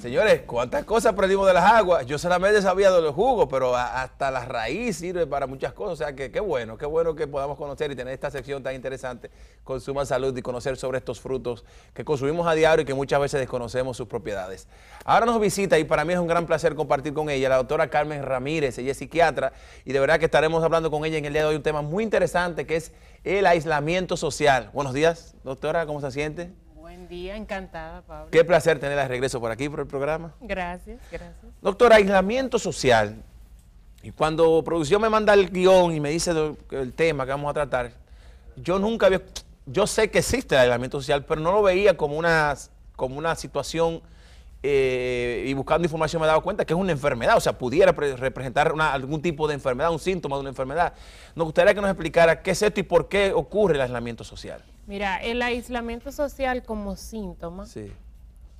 Señores, ¿cuántas cosas aprendimos de las aguas? Yo solamente sabía de los jugos, pero hasta la raíz sirve para muchas cosas. O sea, que qué bueno, qué bueno que podamos conocer y tener esta sección tan interesante con Suma Salud y conocer sobre estos frutos que consumimos a diario y que muchas veces desconocemos sus propiedades. Ahora nos visita y para mí es un gran placer compartir con ella la doctora Carmen Ramírez. Ella es psiquiatra y de verdad que estaremos hablando con ella en el día de hoy un tema muy interesante que es el aislamiento social. Buenos días, doctora, ¿cómo se siente? día, encantada, Pablo. Qué placer tenerla de regreso por aquí, por el programa. Gracias, gracias. Doctor aislamiento social. Y cuando producción me manda el guión y me dice el tema que vamos a tratar, yo nunca había... Yo sé que existe el aislamiento social, pero no lo veía como una, como una situación eh, y buscando información me he dado cuenta que es una enfermedad, o sea, pudiera representar algún tipo de enfermedad, un síntoma de una enfermedad. Nos gustaría que nos explicara qué es esto y por qué ocurre el aislamiento social. Mira, el aislamiento social como síntoma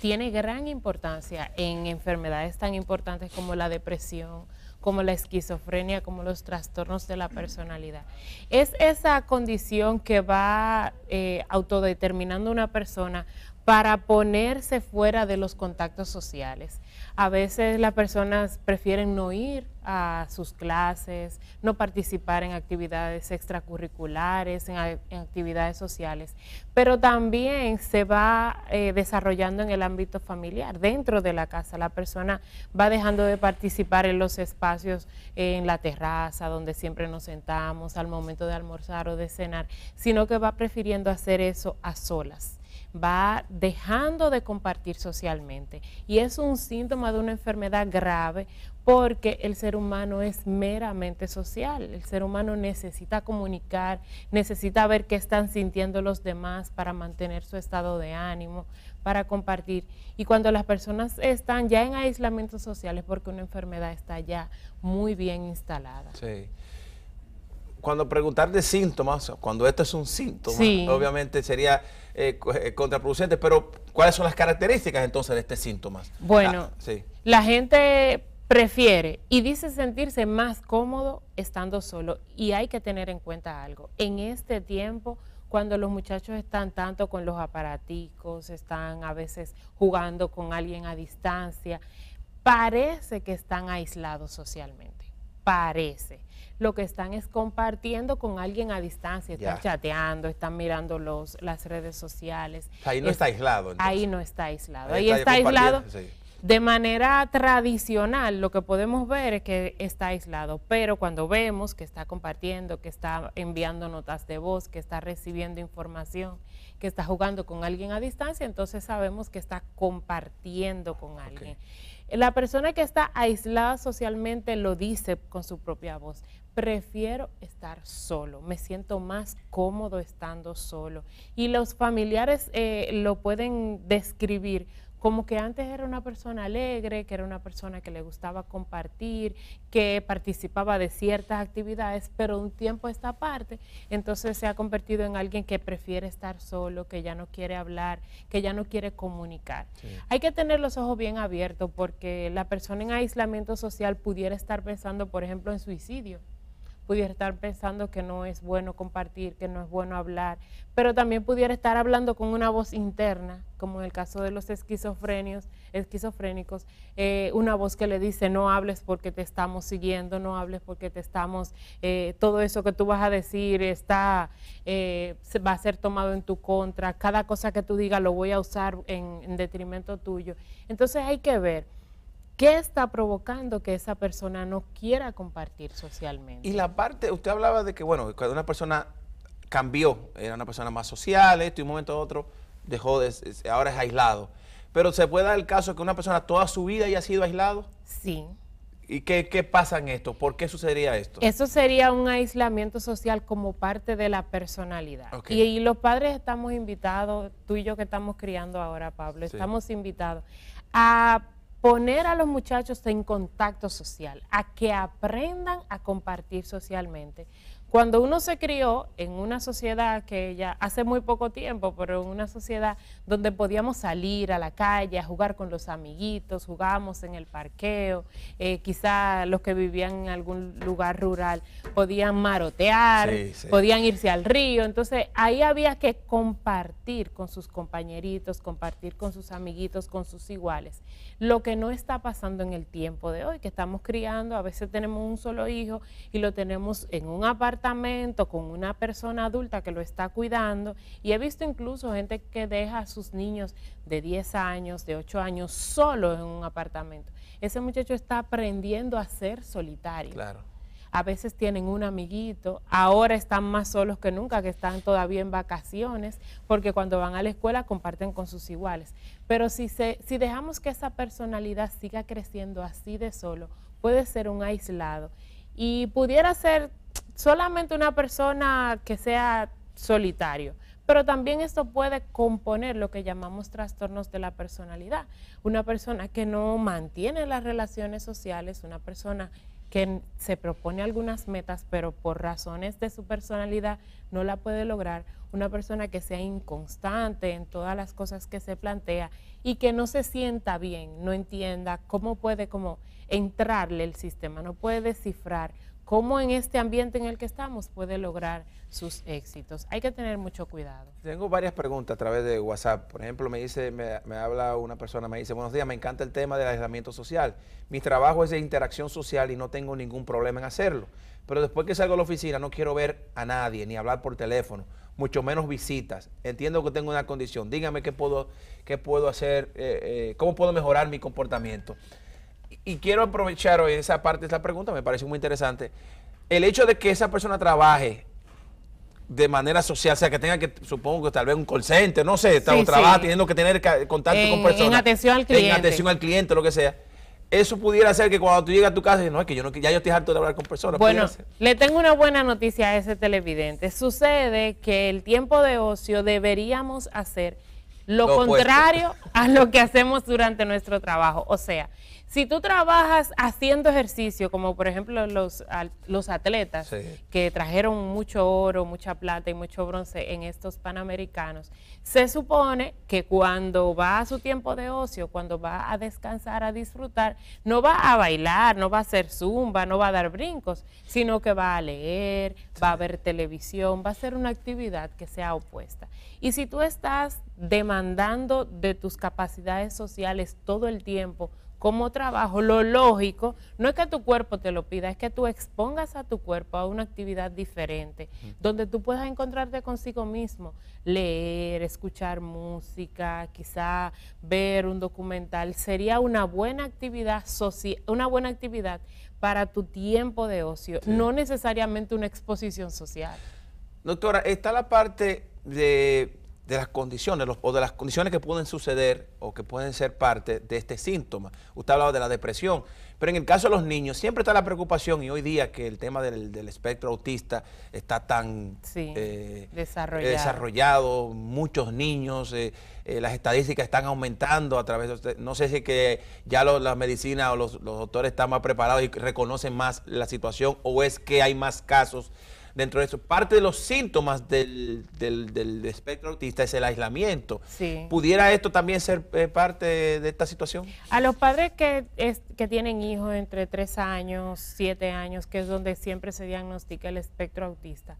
tiene gran importancia en enfermedades tan importantes como la depresión, como la esquizofrenia, como los trastornos de la personalidad. Es esa condición que va eh, autodeterminando una persona para ponerse fuera de los contactos sociales. A veces las personas prefieren no ir a sus clases, no participar en actividades extracurriculares, en, actividades sociales, pero también se va eh, desarrollando en el ámbito familiar, dentro de la casa. La persona va dejando de participar en los espacios, en la terraza, donde siempre nos sentamos al momento de almorzar o de cenar, sino que va prefiriendo hacer eso a solas va dejando de compartir socialmente. Y es un síntoma de una enfermedad grave porque el ser humano es meramente social, el ser humano necesita comunicar, necesita ver qué están sintiendo los demás para mantener su estado de ánimo, para compartir. Y cuando las personas están ya en aislamiento social es porque una enfermedad está ya muy bien instalada cuando preguntar de síntomas, cuando esto es un síntoma, obviamente sería eh, eh, contraproducente, pero ¿cuáles son las características entonces de este síntoma? Bueno, ah, la gente prefiere y dice sentirse más cómodo estando solo y hay que tener en cuenta algo. En este tiempo cuando los muchachos están tanto con los aparaticos, están a veces jugando con alguien a distancia, parece que están aislados socialmente parece. Lo que están es compartiendo con alguien a distancia, están chateando, están mirando los, las redes sociales. Ahí no está aislado. Ahí no está aislado. Ahí, está, aislado. De manera tradicional, lo que podemos ver es que está aislado, pero cuando vemos que está compartiendo, que está enviando notas de voz, que está recibiendo información, que está jugando con alguien a distancia, entonces sabemos que está compartiendo con alguien. La persona que está aislada socialmente lo dice con su propia voz. Prefiero estar solo, me siento más cómodo estando solo. Y los familiares eh, lo pueden describir como que antes era una persona alegre, que era una persona que le gustaba compartir, que participaba de ciertas actividades, pero un tiempo esta parte, entonces se ha convertido en alguien que prefiere estar solo, que ya no quiere hablar, que ya no quiere comunicar. Hay que tener los ojos bien abiertos porque la persona en aislamiento social pudiera estar pensando, por ejemplo, en suicidio pudiera estar pensando que no es bueno compartir, que no es bueno hablar, pero también pudiera estar hablando con una voz interna, como en el caso de los esquizofrenios, esquizofrénicos, eh, una voz que le dice no hables porque te estamos siguiendo, no hables porque te estamos, eh, todo eso que tú vas a decir está, eh, va a ser tomado en tu contra, cada cosa que tú digas lo voy a usar en detrimento tuyo. Entonces hay que ver. ¿Qué está provocando que esa persona no quiera compartir socialmente? Y la parte, usted hablaba de que, bueno, cuando una persona cambió, era una persona más social, esto y un momento a otro dejó de, ahora es aislado. Pero ¿se puede dar el caso de que una persona toda su vida haya sido aislado? Sí. ¿Y qué, pasa en esto? ¿Por qué sucedería esto? Eso sería un aislamiento social como parte de la personalidad. Y, los padres estamos invitados, tú y yo que estamos criando ahora, Pablo, estamos invitados a poner a los muchachos en contacto social, a que aprendan a compartir socialmente. Cuando uno se crió en una sociedad que ya hace muy poco tiempo, pero en una sociedad donde podíamos salir a la calle, jugar con los amiguitos, jugábamos en el parqueo, eh, quizá los que vivían en algún lugar rural podían marotear, podían irse al río, entonces ahí había que compartir con sus compañeritos, compartir con sus amiguitos, con sus iguales. Lo que no está pasando en el tiempo de hoy, que estamos criando, a veces tenemos un solo hijo y lo tenemos en un apartamento con una persona adulta que lo está cuidando y he visto incluso gente que deja a sus niños de 10 años, de 8 años, solo en un apartamento. Ese muchacho está aprendiendo a ser solitario. a veces tienen un amiguito, ahora están más solos que nunca, que están todavía en vacaciones, porque cuando van a la escuela comparten con sus iguales. Pero si, se, si dejamos que esa personalidad siga creciendo así de solo, puede ser un aislado. Y pudiera ser solamente una persona que sea solitario, pero también esto puede componer lo que llamamos trastornos de la personalidad. Una persona que no mantiene las relaciones sociales, una persona que se propone algunas metas, pero por razones de su personalidad no la puede lograr, una persona que sea inconstante en todas las cosas que se plantea y que no se sienta bien, no entienda cómo puede como entrarle el sistema, no puede descifrar cómo en este ambiente en el que estamos puede lograr sus éxitos. Hay que tener mucho cuidado. Tengo varias preguntas a través de WhatsApp. Por ejemplo, me dice, me, habla una persona, me dice, buenos días, me encanta el tema del aislamiento social. Mi trabajo es de interacción social y no tengo ningún problema en hacerlo. Pero después que salgo a la oficina no quiero ver a nadie, ni hablar por teléfono, mucho menos visitas. Entiendo que tengo una condición. Dígame qué puedo, qué puedo hacer, eh, eh, cómo puedo mejorar mi comportamiento. Y quiero aprovechar hoy esa parte de esa pregunta, me parece muy interesante. El hecho de que esa persona trabaje de manera social, o sea, que tenga que, supongo que tal vez un call no sé, teniendo que tener contacto con personas. En atención al cliente. En atención al cliente, lo que sea. Eso pudiera ser que cuando tú llegas a tu casa, no, es que yo no, ya yo estoy harto de hablar con personas. Bueno, le tengo una buena noticia a ese televidente. Sucede que el tiempo de ocio deberíamos hacer lo, contrario a lo que hacemos durante nuestro trabajo. O sea, si tú trabajas haciendo ejercicio, como por ejemplo los, atletas que trajeron mucho oro, mucha plata y mucho bronce en estos panamericanos, se supone que cuando va a su tiempo de ocio, cuando va a descansar, a disfrutar, no va a bailar, no va a hacer zumba, no va a dar brincos, sino que va a leer, va a ver televisión, va a hacer una actividad que sea opuesta. Y si tú estás demandando de tus capacidades sociales todo el tiempo, como trabajo, lo lógico no es que tu cuerpo te lo pida, es que tú expongas a tu cuerpo a una actividad diferente, donde tú puedas encontrarte consigo mismo, leer, escuchar música, quizá ver un documental, sería una buena actividad una buena actividad para tu tiempo de ocio, no necesariamente una exposición social. Doctora, está la parte de de las condiciones o de las condiciones que pueden suceder o que pueden ser parte de este síntoma. Usted hablaba de la depresión, pero en el caso de los niños siempre está la preocupación y hoy día que el tema del, espectro autista está tan eh, desarrollado. muchos niños, eh, eh, las estadísticas están aumentando a través de... No sé si que ya la medicina o los, los doctores están más preparados y reconocen más la situación o es que hay más casos dentro de eso. Parte de los síntomas del, del, del espectro autista es el aislamiento. ¿Pudiera esto también ser eh, parte de esta situación? A los padres que, que tienen hijos entre 3 años, 7 años, que es donde siempre se diagnostica el espectro autista,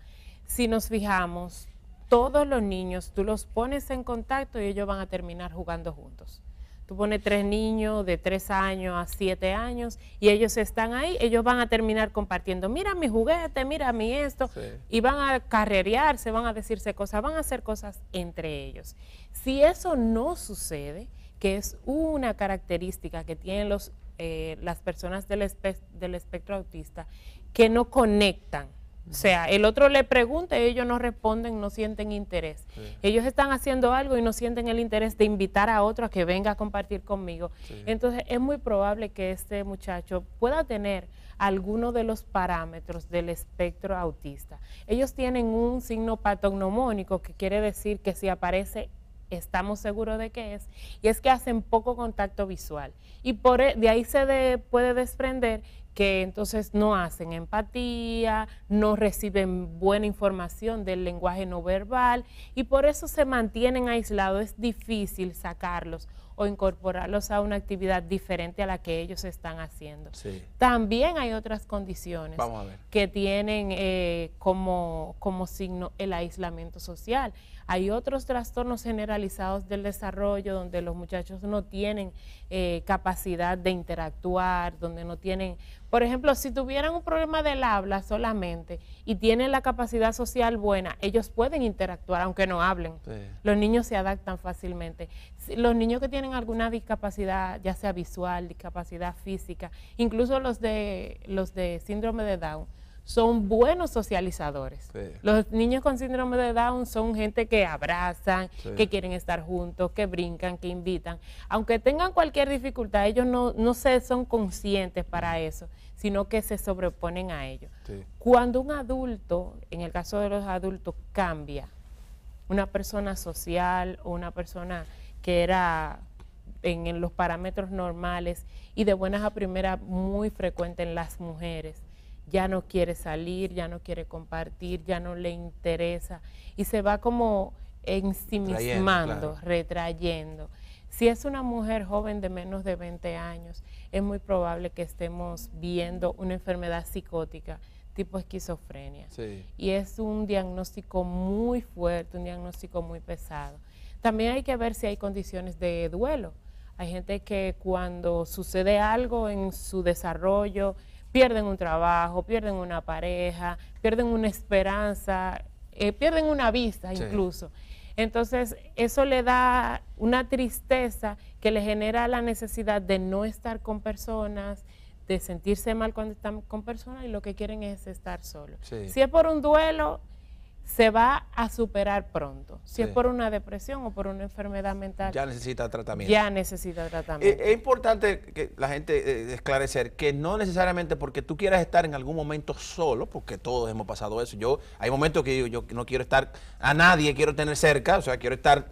si nos fijamos, todos los niños, tú los pones en contacto y ellos van a terminar jugando juntos. Tú pones tres niños de tres años a siete años y ellos están ahí, ellos van a terminar compartiendo, mira mi juguete, mira mi esto, y van a carrerearse, van a decirse cosas, van a hacer cosas entre ellos. Si eso no sucede, que es una característica que tienen los, eh, las personas del espectro autista, que no conectan o sea, el otro le pregunta y ellos no responden, no sienten interés. Ellos están haciendo algo y no sienten el interés de invitar a otro a que venga a compartir conmigo. Entonces, es muy probable que este muchacho pueda tener alguno de los parámetros del espectro autista. Ellos tienen un signo patognomónico que quiere decir que si aparece estamos seguros de que es, y es que hacen poco contacto visual. Y por, e, de ahí se puede desprender que entonces no hacen empatía, no reciben buena información del lenguaje no verbal y por eso se mantienen aislados. Es difícil sacarlos o incorporarlos a una actividad diferente a la que ellos están haciendo. También hay otras condiciones que tienen eh, como, como signo el aislamiento social. Hay otros trastornos generalizados del desarrollo donde los muchachos no tienen eh, capacidad de interactuar, donde no tienen por ejemplo, si tuvieran un problema del habla solamente y tienen la capacidad social buena, ellos pueden interactuar aunque no hablen. Los niños se adaptan fácilmente. Los niños que tienen alguna discapacidad, ya sea visual, discapacidad física, incluso los de los de síndrome de Down, son buenos socializadores. Los niños con síndrome de Down son gente que abrazan, que quieren estar juntos, que brincan, que invitan. Aunque tengan cualquier dificultad, ellos no, se son conscientes para eso, sino que se sobreponen a ello. Cuando un adulto, en el caso de los adultos, cambia, una persona social o una persona que era en, en los parámetros normales y de buenas a primeras muy frecuente en las mujeres ya no quiere salir, ya no quiere compartir, ya no le interesa y se va como ensimismando, retrayendo. Si es una mujer joven de menos de 20 años, es muy probable que estemos viendo una enfermedad psicótica tipo esquizofrenia. Y es un diagnóstico muy fuerte, un diagnóstico muy pesado. También hay que ver si hay condiciones de duelo. Hay gente que cuando sucede algo en su desarrollo, pierden un trabajo, pierden una pareja, pierden una esperanza, eh, pierden una vista incluso. Entonces, eso le da una tristeza que le genera la necesidad de no estar con personas, de sentirse mal cuando están con personas y lo que quieren es estar solos. Si es por un duelo, se va a superar pronto. Si es por una depresión o por una enfermedad mental. Ya necesita tratamiento. Ya necesita tratamiento. Eh, es, importante que la gente eh, esclarecer que no necesariamente porque tú quieras estar en algún momento solo, porque todos hemos pasado eso. Yo hay momentos que yo no quiero estar a nadie, quiero tener cerca, o sea, quiero estar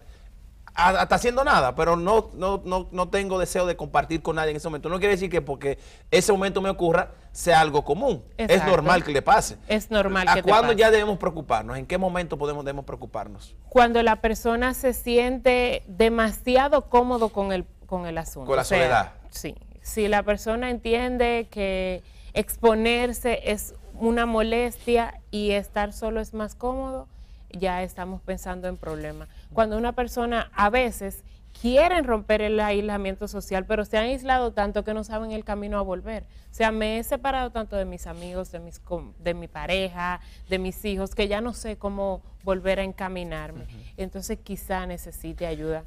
hasta haciendo nada, pero no, no, no, no, tengo deseo de compartir con nadie en ese momento. No quiere decir que porque ese momento me ocurra sea algo común. Es normal que le pase. Es normal. ¿A que cuándo ya debemos preocuparnos? ¿En qué momento podemos debemos preocuparnos? Cuando la persona se siente demasiado cómodo con el, con el asunto. Con la soledad. Sí. Si la persona entiende que exponerse es una molestia y estar solo es más cómodo, ya estamos pensando en problemas. Cuando una persona a veces quieren romper el aislamiento social, pero se han aislado tanto que no saben el camino a volver. O sea, me he separado tanto de mis amigos, de, mis, de mi pareja, de mis hijos, que ya no sé cómo volver a encaminarme. Entonces quizá necesite ayuda.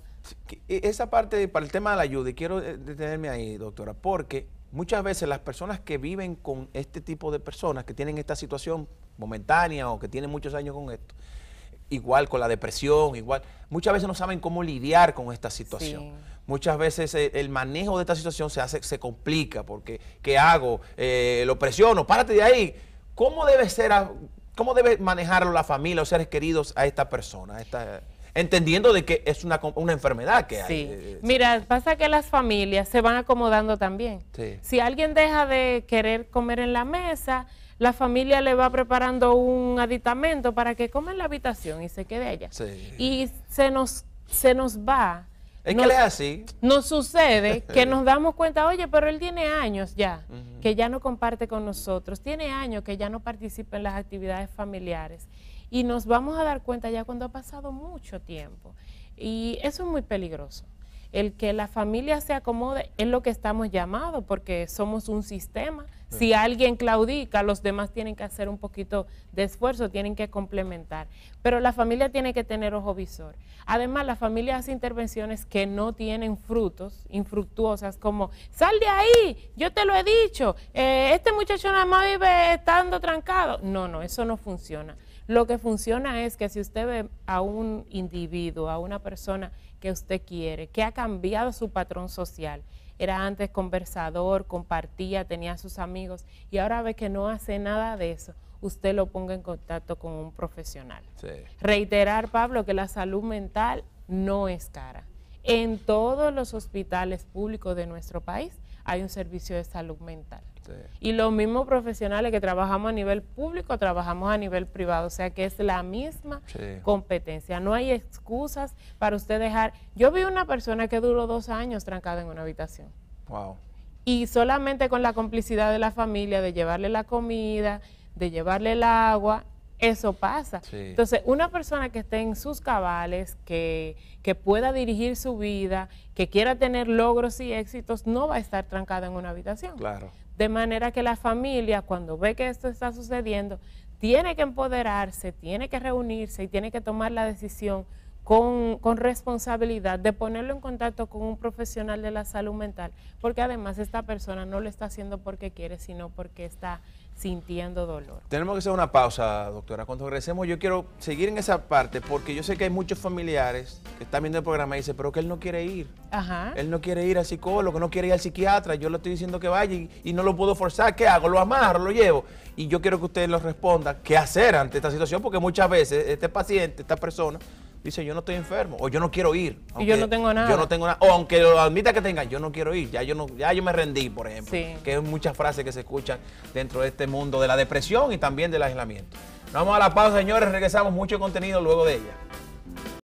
Eh, esa parte para el tema de la ayuda, y quiero eh, detenerme ahí, doctora, porque muchas veces las personas que viven con este tipo de personas, que tienen esta situación momentánea o que tienen muchos años con esto, igual con la depresión, igual. Muchas veces no saben cómo lidiar con esta situación. Muchas veces eh, el manejo de esta situación se hace, se complica porque ¿qué hago? Eh, lo presiono, párate de ahí. ¿Cómo debe ser, cómo debe manejarlo la familia o seres queridos a esta persona? entendiendo de que es una, una enfermedad que hay. Eh, Mira, pasa que las familias se van acomodando también. Si alguien deja de querer comer en la mesa, la familia le va preparando un aditamento para que coma en la habitación y se quede allá. Y se nos, se nos va. Es qué le hace? Nos sucede que nos damos cuenta, oye, pero él tiene años ya, que ya no comparte con nosotros, tiene años que ya no participa en las actividades familiares. Y nos vamos a dar cuenta ya cuando ha pasado mucho tiempo. Y eso es muy peligroso el que la familia se acomode es lo que estamos llamados, porque somos un sistema. Si alguien claudica, los demás tienen que hacer un poquito de esfuerzo, tienen que complementar. Pero la familia tiene que tener ojo visor. Además, la familia hace intervenciones que no tienen frutos, infructuosas, como sal de ahí, yo te lo he dicho, eh, este muchacho nada más vive estando trancado. No, no, eso no funciona. Lo que funciona es que si usted ve a un individuo, a una persona que usted quiere, que ha cambiado su patrón social, era antes conversador, compartía, tenía a sus amigos y ahora ve que no hace nada de eso, usted lo ponga en contacto con un profesional. Reiterar, Pablo, que la salud mental no es cara. En todos los hospitales públicos de nuestro país hay un servicio de salud mental. Y los mismos profesionales que trabajamos a nivel público, trabajamos a nivel privado, o sea que es la misma competencia. No hay excusas para usted dejar. Yo vi una persona que duró dos años trancada en una habitación. Wow. Y solamente con la complicidad de la familia, de llevarle la comida, de llevarle el agua, eso pasa. Entonces, una persona que esté en sus cabales, que, que, pueda dirigir su vida, que quiera tener logros y éxitos, no va a estar trancada en una habitación. Claro. De manera que la familia, cuando ve que esto está sucediendo, tiene que empoderarse, tiene que reunirse y tiene que tomar la decisión con, con, responsabilidad de ponerlo en contacto con un profesional de la salud mental, porque además esta persona no lo está haciendo porque quiere, sino porque está sintiendo dolor. Tenemos que hacer una pausa, doctora. Cuando regresemos yo quiero seguir en esa parte porque yo sé que hay muchos familiares que están viendo el programa y dicen, pero que él no quiere ir. Ajá. Él no quiere ir al psicólogo, no quiere ir al psiquiatra. Yo le estoy diciendo que vaya y, no lo puedo forzar. ¿Qué hago? ¿Lo amarro? ¿Lo llevo? Y yo quiero que usted lo responda qué hacer ante esta situación porque muchas veces este paciente, esta persona, dice yo no estoy enfermo o yo no quiero ir. y yo no tengo nada. Yo no tengo nada. O aunque lo admita que tenga, yo no quiero ir, ya yo no, ya yo me rendí, por ejemplo. Que es muchas frases que se escuchan dentro de este mundo de la depresión y también del aislamiento. Nos vamos a la pausa, señores, regresamos mucho contenido luego de ella.